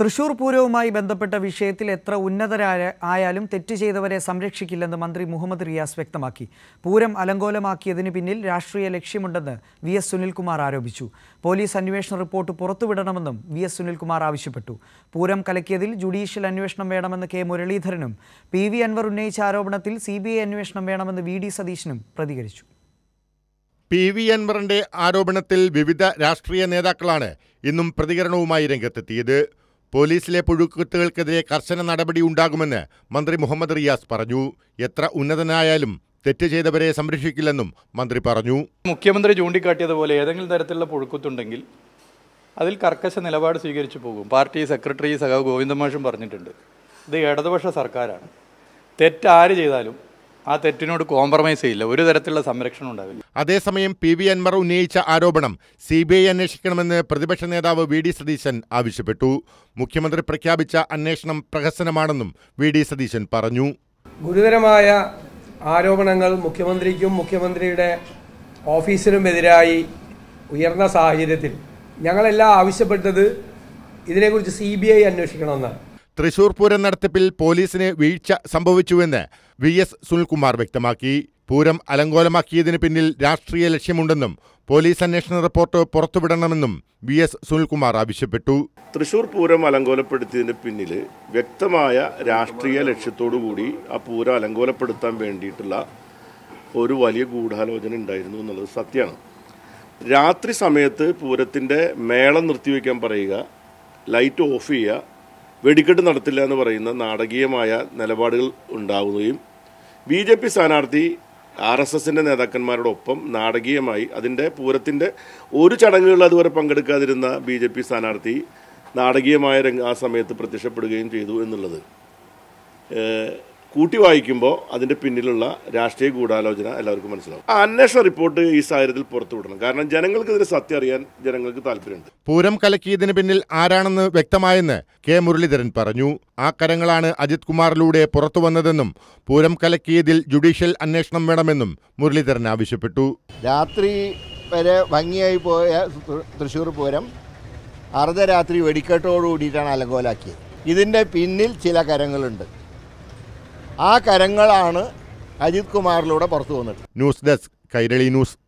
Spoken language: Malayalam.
തൃശൂർ പൂരവുമായി ബന്ധപ്പെട്ട വിഷയത്തിൽ എത്ര ഉന്നതരായ ആയാലും തെറ്റ് ചെയ്തവരെ സംരക്ഷിക്കില്ലെന്ന് മന്ത്രി മുഹമ്മദ് റിയാസ് വ്യക്തമാക്കി പൂരം അലങ്കോലമാക്കിയതിന് പിന്നിൽ രാഷ്ട്രീയ ലക്ഷ്യമുണ്ടെന്ന് വി എസ് സുനിൽകുമാർ ആരോപിച്ചു പോലീസ് അന്വേഷണ റിപ്പോർട്ട് പുറത്തുവിടണമെന്നും വി എസ് സുനിൽകുമാർ ആവശ്യപ്പെട്ടു പൂരം കലക്കിയതിൽ ജുഡീഷ്യൽ അന്വേഷണം വേണമെന്ന് കെ മുരളീധരനും പി വി അൻവർ ഉന്നയിച്ച ആരോപണത്തിൽ സി ബി ഐ അന്വേഷണം വേണമെന്ന് വി ഡി സതീശനും പ്രതികരിച്ചു പി വി അൻവറിന്റെ ആരോപണത്തിൽ വിവിധ രാഷ്ട്രീയ നേതാക്കളാണ് ഇന്നും പ്രതികരണവുമായി രംഗത്തെത്തിയത് പോലീസിലെ പുഴുക്കുത്തുകൾക്കെതിരെ കർശന നടപടി ഉണ്ടാകുമെന്ന് മന്ത്രി മുഹമ്മദ് റിയാസ് പറഞ്ഞു എത്ര ഉന്നതനായാലും തെറ്റ് ചെയ്തവരെ സംരക്ഷിക്കില്ലെന്നും മന്ത്രി പറഞ്ഞു മുഖ്യമന്ത്രി ചൂണ്ടിക്കാട്ടിയതുപോലെ ഏതെങ്കിലും തരത്തിലുള്ള പുഴുക്കുത്തുണ്ടെങ്കിൽ അതിൽ കർക്കശ നിലപാട് സ്വീകരിച്ചു പോകും പാർട്ടി സെക്രട്ടറി സഖാവ് ഗോവിന്ദമാഷും പറഞ്ഞിട്ടുണ്ട് ഇത് ഇടതുപക്ഷ സർക്കാരാണ് തെറ്റാര് ചെയ്താലും ആ തെറ്റിനോട് കോംപ്രമൈസ് ചെയ്യില്ല ഒരു തരത്തിലുള്ള സംരക്ഷണം ഉണ്ടാവില്ല അതേസമയം പി വി അൻവർ ഉന്നയിച്ച ആരോപണം സി ബി ഐ അന്വേഷിക്കണമെന്ന് പ്രതിപക്ഷ നേതാവ് വി ഡി സതീശൻ ആവശ്യപ്പെട്ടു മുഖ്യമന്ത്രി പ്രഖ്യാപിച്ച അന്വേഷണം പ്രഹസനമാണെന്നും വി ഡി സതീശൻ പറഞ്ഞു ഗുരുതരമായ ആരോപണങ്ങൾ മുഖ്യമന്ത്രിക്കും മുഖ്യമന്ത്രിയുടെ ഓഫീസിനുമെതിരായി ഉയർന്ന സാഹചര്യത്തിൽ ഞങ്ങളെല്ലാം ആവശ്യപ്പെട്ടത് ഇതിനെക്കുറിച്ച് സി ബി ഐ അന്വേഷിക്കണമെന്നാണ് തൃശൂർ പൂരം നടത്തിപ്പിൽ പോലീസിന് വീഴ്ച സംഭവിച്ചുവെന്ന് വി എസ് സുനിൽകുമാർ വ്യക്തമാക്കി പൂരം അലങ്കോലമാക്കിയതിന് പിന്നിൽ രാഷ്ട്രീയ ലക്ഷ്യമുണ്ടെന്നും പോലീസ് അന്വേഷണ റിപ്പോർട്ട് പുറത്തുവിടണമെന്നും വി എസ് സുനിൽകുമാർ ആവശ്യപ്പെട്ടു തൃശൂർ പൂരം അലങ്കോലപ്പെടുത്തിയതിന് പിന്നിൽ വ്യക്തമായ രാഷ്ട്രീയ ലക്ഷ്യത്തോടു കൂടി ആ പൂരം അലങ്കോലപ്പെടുത്താൻ വേണ്ടിയിട്ടുള്ള ഒരു വലിയ ഗൂഢാലോചന ഉണ്ടായിരുന്നു എന്നുള്ളത് സത്യമാണ് രാത്രി സമയത്ത് പൂരത്തിൻ്റെ മേളം നിർത്തിവെക്കാൻ പറയുക ലൈറ്റ് ഓഫ് ചെയ്യുക വെടിക്കെട്ട് നടത്തില്ല എന്ന് പറയുന്ന നാടകീയമായ നിലപാടുകൾ ഉണ്ടാവുകയും ബി ജെ പി സ്ഥാനാർത്ഥി ആർ എസ് എസിൻ്റെ നേതാക്കന്മാരോടൊപ്പം നാടകീയമായി അതിൻ്റെ പൂരത്തിൻ്റെ ഒരു ചടങ്ങുകളിൽ അതുവരെ പങ്കെടുക്കാതിരുന്ന ബി ജെ പി സ്ഥാനാർത്ഥി നാടകീയമായ രംഗം ആ സമയത്ത് പ്രത്യക്ഷപ്പെടുകയും ചെയ്തു എന്നുള്ളത് കൂട്ടി വായിക്കുമ്പോൾ അതിൻ്റെ പിന്നിലുള്ള രാഷ്ട്രീയ ഗൂഢാലോചന എല്ലാവർക്കും മനസ്സിലാവും ആ അന്വേഷണ റിപ്പോർട്ട് ഈ സാഹചര്യത്തിൽ പുറത്തുവിടണം കാരണം ജനങ്ങൾക്ക് ഇതിന് സത്യം അറിയാൻ ജനങ്ങൾക്ക് താല്പര്യമുണ്ട് പൂരം കലക്കിയതിന് പിന്നിൽ ആരാണെന്ന് വ്യക്തമായെന്ന് കെ മുരളീധരൻ പറഞ്ഞു ആ കരങ്ങളാണ് അജിത് കുമാറിലൂടെ പുറത്തു വന്നതെന്നും പൂരം കലക്കിയതിൽ ജുഡീഷ്യൽ അന്വേഷണം വേണമെന്നും മുരളീധരൻ ആവശ്യപ്പെട്ടു രാത്രി വരെ ഭംഗിയായി പോയ തൃശ്ശൂർ പൂരം അർദ്ധരാത്രി വെടിക്കെട്ടോടുകൂടിയിട്ടാണ് അലങ്കോലാക്കിയത് ഇതിൻ്റെ പിന്നിൽ ചില കരങ്ങളുണ്ട് ആ കരങ്ങളാണ് അജിത് കുമാറിലൂടെ പുറത്തു വന്നത് ന്യൂസ് ഡെസ്ക് കൈരളി ന്യൂസ്